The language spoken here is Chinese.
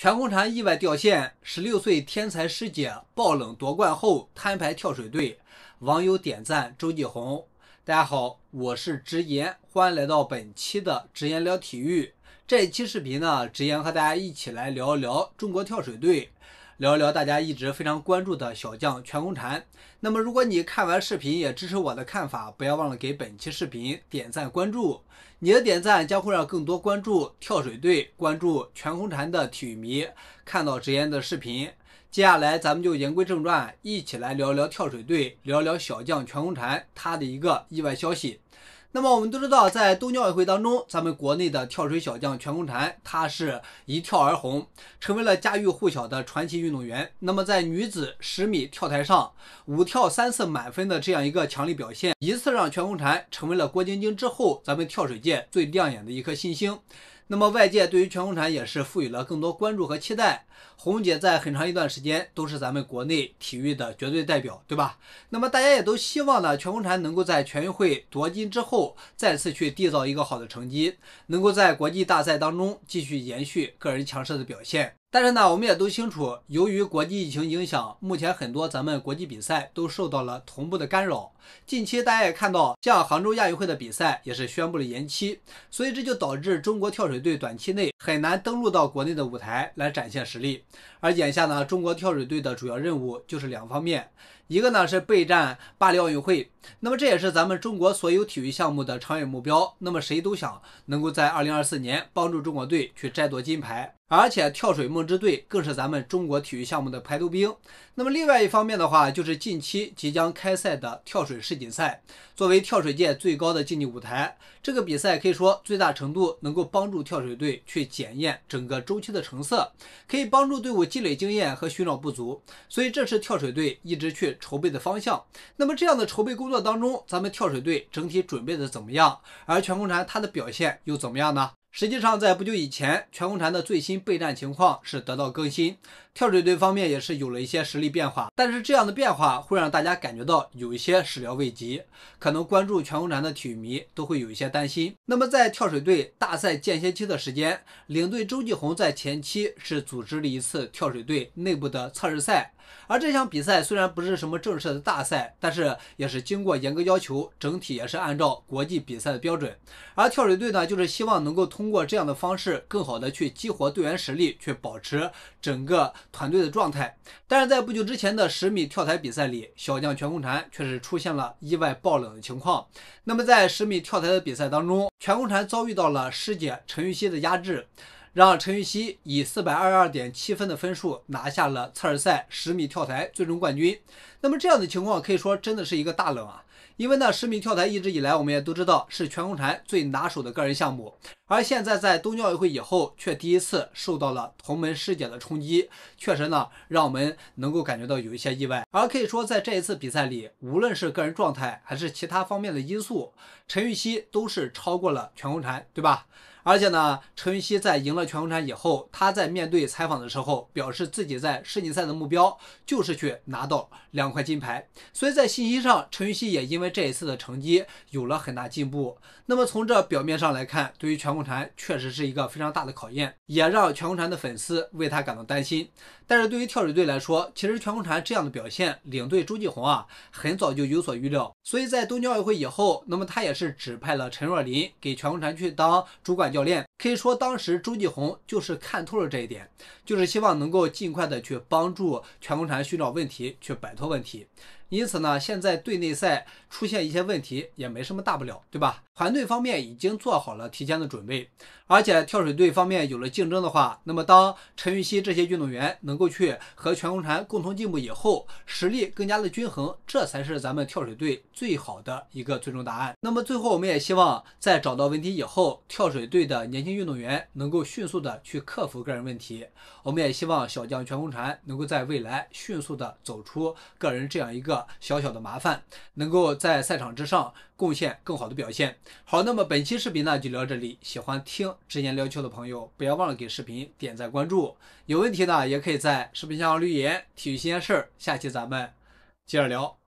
全红婵意外掉线，十六岁天才师姐爆冷夺冠后摊牌跳水队，网友点赞周继红。大家好，我是直言，欢迎来到本期的直言聊体育。这一期视频呢，直言和大家一起来聊一聊中国跳水队。聊一聊大家一直非常关注的小将全红婵。那么，如果你看完视频也支持我的看法，不要忘了给本期视频点赞关注。你的点赞将会让更多关注跳水队、关注全红婵的体育迷看到直言的视频。接下来咱们就言归正传，一起来聊聊跳水队，聊聊小将全红婵他的一个意外消息。那么我们都知道，在东京奥运会当中，咱们国内的跳水小将全红婵，她是一跳而红，成为了家喻户晓的传奇运动员。那么在女子十米跳台上，五跳三次满分的这样一个强力表现，一次让全红婵成为了郭晶晶之后，咱们跳水界最亮眼的一颗新星。那么外界对于全红婵也是赋予了更多关注和期待。红姐在很长一段时间都是咱们国内体育的绝对代表，对吧？那么大家也都希望呢，全红婵能够在全运会夺金之后，再次去缔造一个好的成绩，能够在国际大赛当中继续延续个人强势的表现。但是呢，我们也都清楚，由于国际疫情影响，目前很多咱们国际比赛都受到了同步的干扰。近期大家也看到，像杭州亚运会的比赛也是宣布了延期，所以这就导致中国跳水队短期内很难登陆到国内的舞台来展现实力。而眼下呢，中国跳水队的主要任务就是两方面，一个呢是备战巴黎奥运会，那么这也是咱们中国所有体育项目的长远目标。那么谁都想能够在2024年帮助中国队去摘夺金牌。而且跳水梦之队更是咱们中国体育项目的排头兵。那么另外一方面的话，就是近期即将开赛的跳水世锦赛，作为跳水界最高的竞技舞台，这个比赛可以说最大程度能够帮助跳水队去检验整个周期的成色，可以帮助队伍积累经验和寻找不足。所以这是跳水队一直去筹备的方向。那么这样的筹备工作当中，咱们跳水队整体准备的怎么样？而全红婵她的表现又怎么样呢？实际上，在不久以前，全红婵的最新备战情况是得到更新，跳水队方面也是有了一些实力变化。但是，这样的变化会让大家感觉到有一些始料未及，可能关注全红婵的体育迷都会有一些担心。那么，在跳水队大赛间歇期的时间，领队周继红在前期是组织了一次跳水队内部的测试赛。而这项比赛虽然不是什么正式的大赛，但是也是经过严格要求，整体也是按照国际比赛的标准。而跳水队呢，就是希望能够通过这样的方式，更好的去激活队员实力，去保持整个团队的状态。但是在不久之前的十米跳台比赛里，小将全红婵却是出现了意外爆冷的情况。那么在十米跳台的比赛当中，全红婵遭遇到了师姐陈芋汐的压制。让陈芋汐以四百二十二点七分的分数拿下了次试赛十米跳台最终冠军。那么这样的情况可以说真的是一个大冷啊！因为呢，十米跳台一直以来我们也都知道是全红婵最拿手的个人项目，而现在在东京奥运会以后却第一次受到了同门师姐的冲击，确实呢，让我们能够感觉到有一些意外。而可以说在这一次比赛里，无论是个人状态还是其他方面的因素，陈芋汐都是超过了全红婵，对吧？而且呢，陈芋汐在赢了全红婵以后，她在面对采访的时候表示自己在世锦赛的目标就是去拿到两块金牌。所以在信息上，陈芋汐也因为这一次的成绩有了很大进步。那么从这表面上来看，对于全红婵确实是一个非常大的考验，也让全红婵的粉丝为她感到担心。但是对于跳水队来说，其实全红婵这样的表现，领队朱继红啊很早就有所预料。所以在东京奥运会以后，那么他也是指派了陈若琳给全红婵去当主管教。教练可以说，当时周继红就是看透了这一点，就是希望能够尽快的去帮助全红婵寻找问题，去摆脱问题。因此呢，现在队内赛出现一些问题也没什么大不了，对吧？团队方面已经做好了提前的准备，而且跳水队方面有了竞争的话，那么当陈芋汐这些运动员能够去和全红婵共同进步以后，实力更加的均衡，这才是咱们跳水队最好的一个最终答案。那么最后，我们也希望在找到问题以后，跳水队的年轻运动员能够迅速的去克服个人问题。我们也希望小将全红婵能够在未来迅速的走出个人这样一个。小小的麻烦，能够在赛场之上贡献更好的表现。好，那么本期视频呢就聊这里。喜欢听直言聊球的朋友，不要忘了给视频点赞关注。有问题呢，也可以在视频下方留言。体育新鲜事儿，下期咱们接着聊。